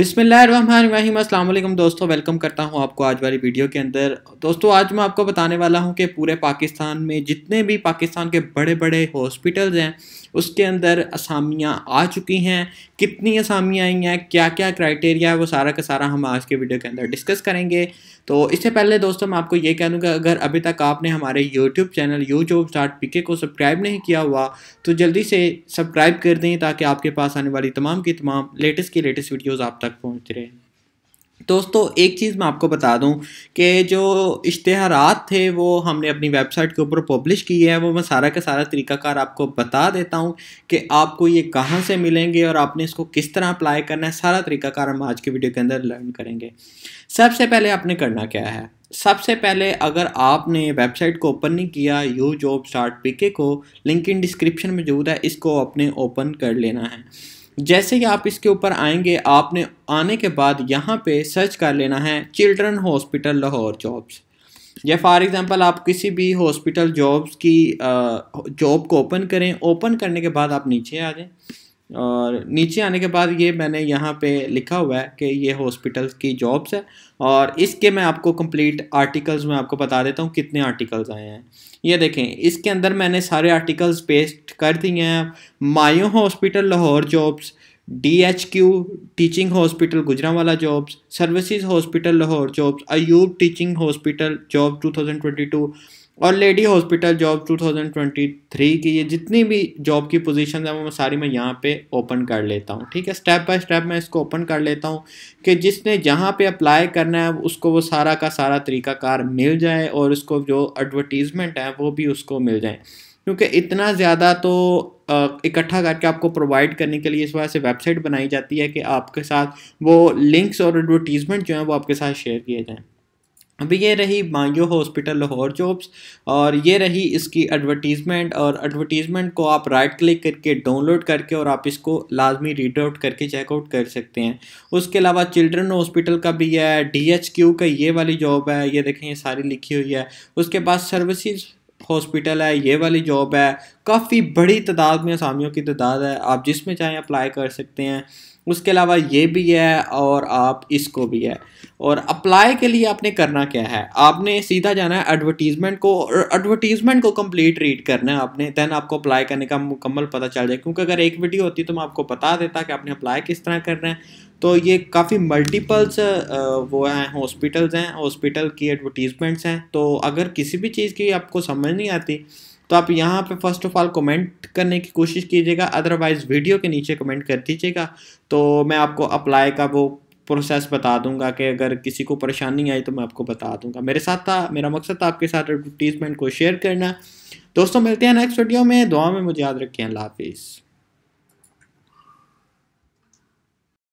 बिसमीम दोस्तों वेलकम करता हूं आपको आज वाली वीडियो के अंदर दोस्तों आज मैं आपको बताने वाला हूं कि पूरे पाकिस्तान में जितने भी पाकिस्तान के बड़े बड़े हॉस्पिटल्स हैं उसके अंदर असामियाँ आ चुकी हैं कितनी असामियाँ आई हैं क्या क्या क्राइटेरिया है वो सारा का सारा हम आज के वीडियो के अंदर डिस्कस करेंगे तो इससे पहले दोस्तों मैं आपको ये कह दूँगा अगर अभी तक आपने हमारे YouTube channel U job start PK को सब्सक्राइब नहीं किया हुआ तो जल्दी से सब्सक्राइब कर दें ताकि आपके पास आने वाली तमाम की तमाम लेटेस्ट की लेटेस्ट वीडियोज़ आप तक तक पहुँच रहे हैं दोस्तों एक चीज़ मैं आपको बता दूं कि जो इश्तहार थे वो हमने अपनी वेबसाइट के ऊपर पब्लिश किए हैं वो मैं सारा का सारा तरीकाकार आपको बता देता हूं कि आपको ये कहाँ से मिलेंगे और आपने इसको किस तरह अप्लाई करना है सारा तरीकाकार हम आज की वीडियो के अंदर लर्न करेंगे सबसे पहले आपने करना क्या है सबसे पहले अगर आपने वेबसाइट को ओपन नहीं किया यू जॉब स्टार्ट पीके को लिंक इन डिस्क्रिप्शन में मौजूद है इसको आपने ओपन कर लेना है जैसे ही आप इसके ऊपर आएंगे आपने आने के बाद यहाँ पे सर्च कर लेना है चिल्ड्रन हॉस्पिटल लाहौर जॉब्स या फॉर एग्ज़ाम्पल आप किसी भी हॉस्पिटल जॉब्स की जॉब को ओपन करें ओपन करने के बाद आप नीचे आ जाएं और नीचे आने के बाद ये मैंने यहाँ पे लिखा हुआ है कि ये हॉस्पिटल की जॉब्स है और इसके मैं आपको कंप्लीट आर्टिकल्स में आपको बता देता हूँ कितने आर्टिकल्स आए हैं ये देखें इसके अंदर मैंने सारे आर्टिकल्स पेस्ट कर दिए हैं Mayo hospital Lahore jobs D H Q teaching hospital Gujranwala jobs services hospital Lahore jobs Ayub teaching hospital job two और लेडी हॉस्पिटल जॉब 2023 की ये जितनी भी जॉब की पोजीशन है वो सारी मैं यहाँ पे ओपन कर लेता हूँ ठीक है स्टेप बाय स्टेप मैं इसको ओपन कर लेता हूँ कि जिसने जहाँ पे अप्लाई करना है उसको वो सारा का सारा तरीका कार मिल जाए और उसको जो एडवर्टीज़मेंट है वो भी उसको मिल जाए क्योंकि इतना ज़्यादा तो इकट्ठा करके आपको प्रोवाइड करने के लिए इस वजह से वेबसाइट बनाई जाती है कि आपके साथ वो लिंक्स और एडवर्टीज़मेंट जो हैं वो आपके साथ शेयर किए जाएँ अभी ये रही मायो हॉस्पिटल लाहौर जॉब्स और ये रही इसकी एडवर्टीज़मेंट और एडवर्टीज़मेंट को आप राइट क्लिक करके डाउनलोड करके और आप इसको लाजमी रीड आउट करके चेकआउट कर सकते हैं उसके अलावा चिल्ड्रन हॉस्पिटल का भी है डीएचक्यू का ये वाली जॉब है ये देखें ये सारी लिखी हुई है उसके बाद सर्विस हॉस्पिटल है ये वाली जॉब है काफ़ी बड़ी तादाद में असामियों की तादाद है आप जिसमें चाहें अप्लाई कर सकते हैं उसके अलावा ये भी है और आप इसको भी है और अप्लाई के लिए आपने करना क्या है आपने सीधा जाना है एडवर्टीज़मेंट को और एडवर्टीज़मेंट को कंप्लीट रीड करना है आपने दैन आपको अप्लाई करने का मुकम्मल पता चल जाए क्योंकि अगर एक वीडियो होती तो मैं आपको बता देता कि आपने अप्लाई किस तरह करना है तो ये काफ़ी मल्टीपल्स वो हैं हॉस्पिटल्स हैं हॉस्पिटल की एडवर्टीज़मेंट्स हैं तो अगर किसी भी चीज़ की आपको समझ नहीं आती तो आप यहाँ पे फर्स्ट ऑफ ऑल कमेंट करने की कोशिश कीजिएगा अदरवाइज़ वीडियो के नीचे कमेंट कर दीजिएगा तो मैं आपको अप्लाई का वो प्रोसेस बता दूंगा कि अगर किसी को परेशानी आई तो मैं आपको बता दूंगा मेरे साथ था मेरा मकसद था आपके साथ एडवर्टीज़मेंट को शेयर करना दोस्तों मिलते हैं नेक्स्ट वीडियो में दुआ में मुझे याद रखें अल्लाह हाफिज़